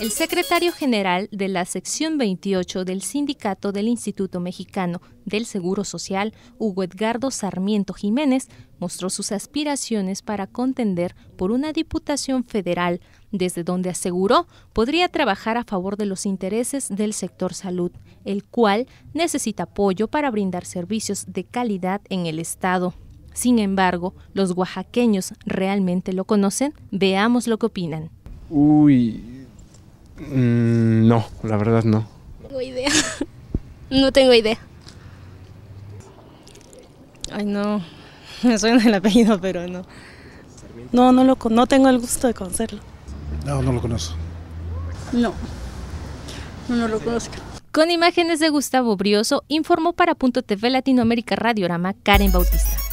El secretario general de la sección 28 del Sindicato del Instituto Mexicano del Seguro Social, Hugo Edgardo Sarmiento Jiménez, mostró sus aspiraciones para contender por una diputación federal, desde donde aseguró podría trabajar a favor de los intereses del sector salud, el cual necesita apoyo para brindar servicios de calidad en el Estado. Sin embargo, los oaxaqueños realmente lo conocen, veamos lo que opinan. Uy, Mm, no, la verdad no. No tengo idea. No tengo idea. Ay, no. Me suena el apellido, pero no. No, no, lo, no tengo el gusto de conocerlo. No, no lo conozco. No. No, no lo conozco. Con imágenes de Gustavo Brioso, informó para Punto TV Latinoamérica Radiorama Karen Bautista.